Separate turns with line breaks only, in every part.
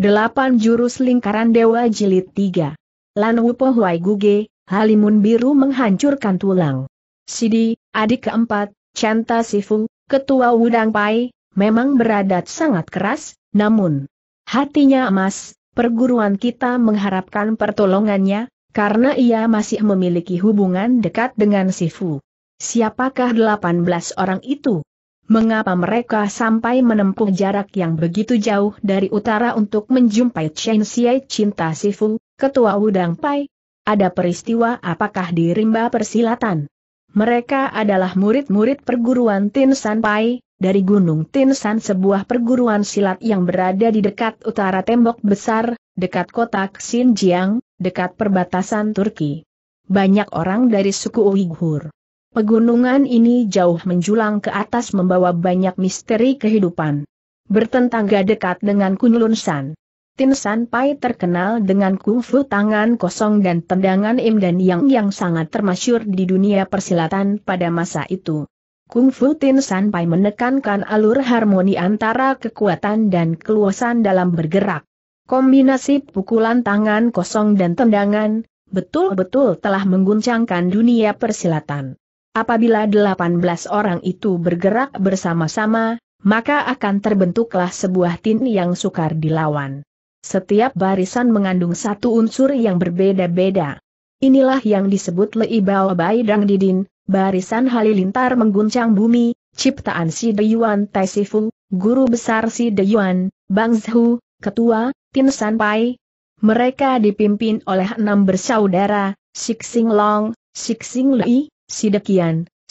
Delapan jurus lingkaran dewa jilid tiga. Lan Wupo Huai Guge, Halimun Biru menghancurkan tulang. Sidi, adik keempat, Chanta Sifu, ketua Wudang Pai, memang beradat sangat keras, namun hatinya emas, perguruan kita mengharapkan pertolongannya, karena ia masih memiliki hubungan dekat dengan Sifu. Siapakah 18 orang itu? mengapa mereka sampai menempuh jarak yang begitu jauh dari utara untuk menjumpai Chen Xie Cinta Sifu, ketua Udang Pai? Ada peristiwa apakah di rimba persilatan? Mereka adalah murid-murid perguruan Tin San Pai, dari Gunung Tin San sebuah perguruan silat yang berada di dekat utara tembok besar, dekat kota Xinjiang, dekat perbatasan Turki. Banyak orang dari suku Uighur. Pegunungan ini jauh menjulang ke atas membawa banyak misteri kehidupan. Bertentangga dekat dengan Kunlun San. Tin San Pai terkenal dengan kungfu tangan kosong dan tendangan Im dan Yang yang sangat termasyur di dunia persilatan pada masa itu. Kungfu Tin San Pai menekankan alur harmoni antara kekuatan dan keluasan dalam bergerak. Kombinasi pukulan tangan kosong dan tendangan, betul-betul telah mengguncangkan dunia persilatan. Apabila 18 orang itu bergerak bersama-sama, maka akan terbentuklah sebuah tin yang sukar dilawan. Setiap barisan mengandung satu unsur yang berbeda-beda. Inilah yang disebut Leibao Dang Didin, barisan halilintar mengguncang bumi, ciptaan si Deyuan Taisifu, guru besar si Deyuan, Bang Zhu, ketua, Tin Sanpai. Mereka dipimpin oleh enam bersaudara, Sik Sing Long, Sik Sing Li, si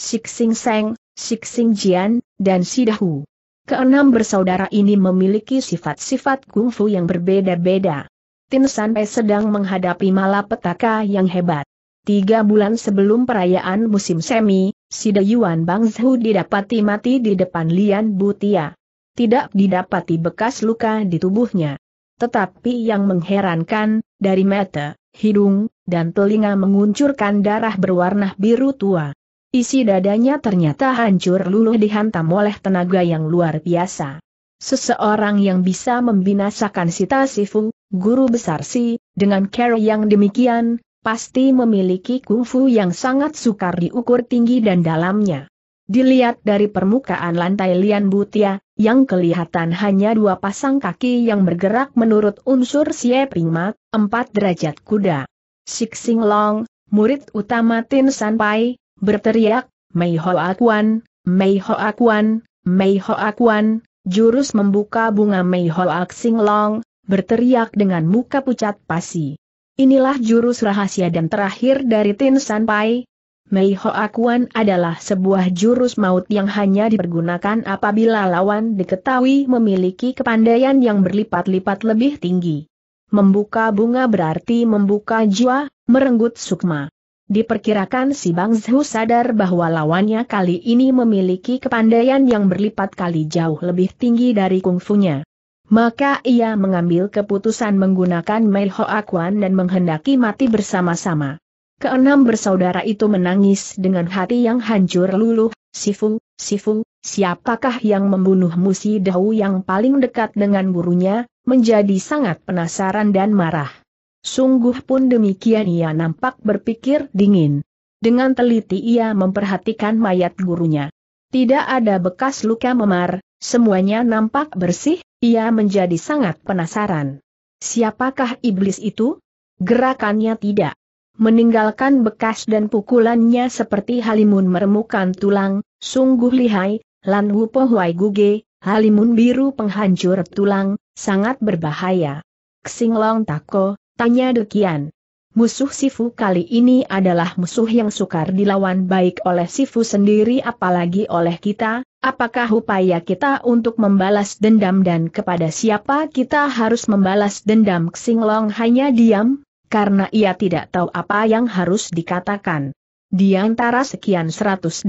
siksing Seng, si Jian, dan Sidahu. Keenam bersaudara ini memiliki sifat-sifat kungfu yang berbeda-beda. Tin Sanpei sedang menghadapi malapetaka yang hebat. Tiga bulan sebelum perayaan musim semi, si Bangzhu didapati mati di depan Lian Butia. Tidak didapati bekas luka di tubuhnya. Tetapi yang mengherankan, dari mata, hidung, dan telinga menguncurkan darah berwarna biru tua. Isi dadanya ternyata hancur luluh dihantam oleh tenaga yang luar biasa. Seseorang yang bisa membinasakan Sita Sifu, guru besar Si, dengan cara yang demikian, pasti memiliki kungfu yang sangat sukar diukur tinggi dan dalamnya. Dilihat dari permukaan lantai Lian Butia, yang kelihatan hanya dua pasang kaki yang bergerak menurut unsur Siepingmat, empat derajat kuda. Sik Sing Long, murid utama Tin San Pai, berteriak, Mei Ho Akuan, Mei Ho Akuan, Mei Ho Akuan, jurus membuka bunga Mei Ho Ak Sing Long, berteriak dengan muka pucat pasi. Inilah jurus rahasia dan terakhir dari Tin San Pai, Mei Akuan adalah sebuah jurus maut yang hanya dipergunakan apabila lawan diketahui memiliki kepandaian yang berlipat-lipat lebih tinggi. Membuka bunga berarti membuka jiwa, merenggut sukma. Diperkirakan si Bang Zhu sadar bahwa lawannya kali ini memiliki kepandaian yang berlipat kali jauh lebih tinggi dari kungfunya. Maka ia mengambil keputusan menggunakan Mei Akuan dan menghendaki mati bersama-sama. Keenam bersaudara itu menangis dengan hati yang hancur luluh, Sifu, Sifu, siapakah yang membunuh Musi Dahu yang paling dekat dengan gurunya, menjadi sangat penasaran dan marah. Sungguh pun demikian ia nampak berpikir dingin. Dengan teliti ia memperhatikan mayat gurunya. Tidak ada bekas luka memar, semuanya nampak bersih, ia menjadi sangat penasaran. Siapakah iblis itu? Gerakannya tidak meninggalkan bekas dan pukulannya seperti halimun meremukan tulang, sungguh lihai, lan wupohuai guge, halimun biru penghancur tulang, sangat berbahaya. Xinglong Tako, tanya Dekian. Musuh Sifu kali ini adalah musuh yang sukar dilawan baik oleh Sifu sendiri apalagi oleh kita, apakah upaya kita untuk membalas dendam dan kepada siapa kita harus membalas dendam Xinglong hanya diam, karena ia tidak tahu apa yang harus dikatakan. Di antara sekian 118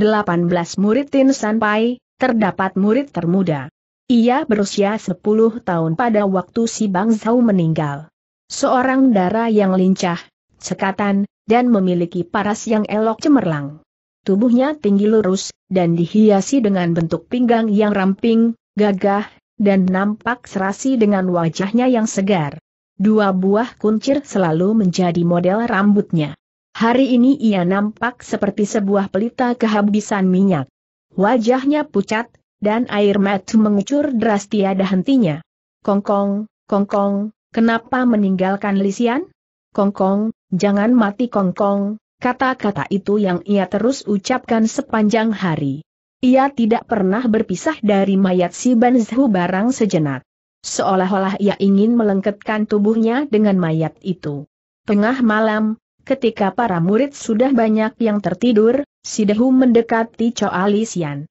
murid Tin Sanpai, terdapat murid termuda. Ia berusia 10 tahun pada waktu si Bang Zhao meninggal. Seorang darah yang lincah, cekatan, dan memiliki paras yang elok cemerlang. Tubuhnya tinggi lurus, dan dihiasi dengan bentuk pinggang yang ramping, gagah, dan nampak serasi dengan wajahnya yang segar. Dua buah kuncir selalu menjadi model rambutnya. Hari ini ia nampak seperti sebuah pelita kehabisan minyak. Wajahnya pucat, dan air mata mengucur deras tiada hentinya. Kongkong, kongkong, kenapa meninggalkan Lisian? Kongkong, jangan mati kongkong, kata-kata itu yang ia terus ucapkan sepanjang hari. Ia tidak pernah berpisah dari mayat si Banzhu barang sejenak. Seolah-olah ia ingin melengketkan tubuhnya dengan mayat itu. Tengah malam, ketika para murid sudah banyak yang tertidur, si Dehu mendekati Choa Lisian.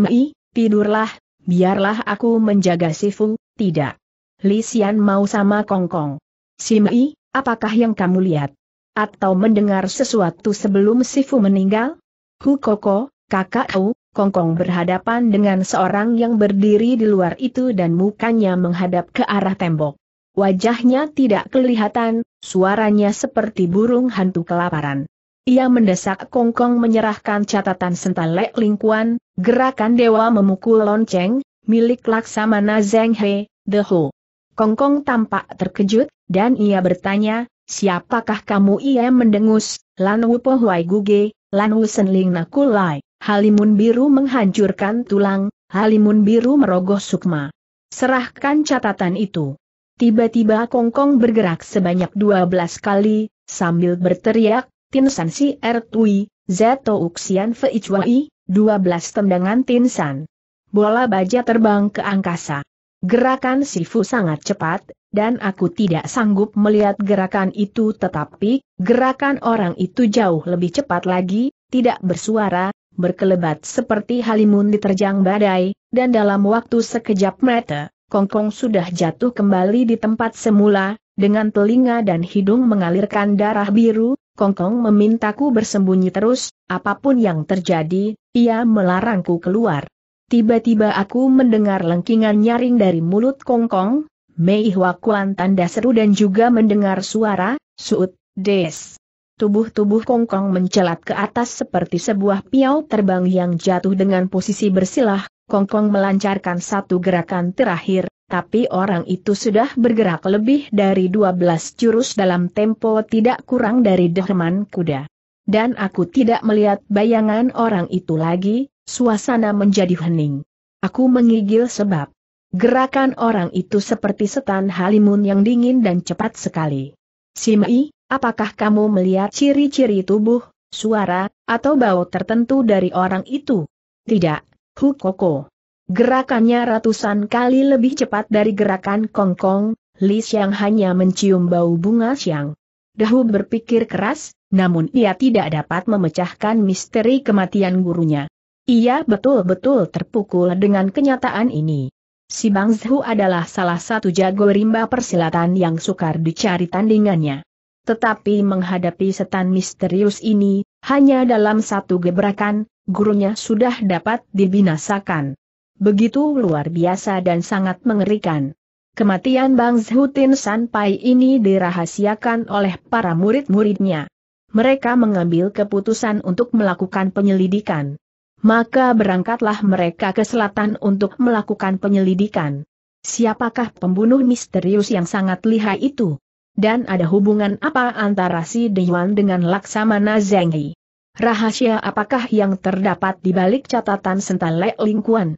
Mei. Tidurlah, biarlah aku menjaga Sifu, tidak. Xian mau sama Kongkong. Simi, apakah yang kamu lihat? Atau mendengar sesuatu sebelum Sifu meninggal? Koko, kakak kakakku, Kongkong berhadapan dengan seorang yang berdiri di luar itu dan mukanya menghadap ke arah tembok. Wajahnya tidak kelihatan, suaranya seperti burung hantu kelaparan. Ia mendesak Kongkong menyerahkan catatan sentalek lingkuan, gerakan dewa memukul lonceng, milik Laksamana Zeng He, The Ho. Kongkong tampak terkejut, dan ia bertanya, siapakah kamu ia mendengus, Lan Wu Ge, Lan Wu Guge, Ling Senling Nakulai, Halimun Biru menghancurkan tulang, Halimun Biru merogoh sukma. Serahkan catatan itu. Tiba-tiba Kongkong bergerak sebanyak 12 kali, sambil berteriak, Tinsan si Tui, Zeto Uxian Feichwai, 12 tendangan Tinsan. Bola baja terbang ke angkasa. Gerakan Sifu sangat cepat, dan aku tidak sanggup melihat gerakan itu tetapi, gerakan orang itu jauh lebih cepat lagi, tidak bersuara, berkelebat seperti halimun diterjang badai, dan dalam waktu sekejap mata, Kongkong sudah jatuh kembali di tempat semula, dengan telinga dan hidung mengalirkan darah biru, Kongkong memintaku bersembunyi terus, apapun yang terjadi, ia melarangku keluar. Tiba-tiba aku mendengar lengkingan nyaring dari mulut Kongkong, Mei Hua Kuan tanda seru dan juga mendengar suara, suut, des. Tubuh-tubuh Kongkong mencelat ke atas seperti sebuah piau terbang yang jatuh dengan posisi bersilah, Kongkong melancarkan satu gerakan terakhir, tapi orang itu sudah bergerak lebih dari 12 jurus dalam tempo tidak kurang dari derman kuda. Dan aku tidak melihat bayangan orang itu lagi, suasana menjadi hening. Aku mengigil sebab gerakan orang itu seperti setan halimun yang dingin dan cepat sekali. Simei, apakah kamu melihat ciri-ciri tubuh, suara, atau bau tertentu dari orang itu? Tidak, Hukoko. Gerakannya ratusan kali lebih cepat dari gerakan kongkong, Li Xiang hanya mencium bau bunga siang. Dahu berpikir keras, namun ia tidak dapat memecahkan misteri kematian gurunya. Ia betul-betul terpukul dengan kenyataan ini. Si Bang Zhu adalah salah satu jago rimba persilatan yang sukar dicari tandingannya. Tetapi menghadapi setan misterius ini, hanya dalam satu gebrakan, gurunya sudah dapat dibinasakan. Begitu luar biasa dan sangat mengerikan. Kematian Bang Zhutin Sanpai ini dirahasiakan oleh para murid-muridnya. Mereka mengambil keputusan untuk melakukan penyelidikan. Maka berangkatlah mereka ke selatan untuk melakukan penyelidikan. Siapakah pembunuh misterius yang sangat lihai itu? Dan ada hubungan apa antara si Dewan dengan Laksamana Zengi? Rahasia apakah yang terdapat di balik catatan sentalek lingkuan?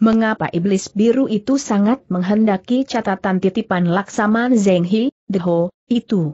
Mengapa iblis biru itu sangat menghendaki catatan titipan Laksaman Zenghi, Deho, itu?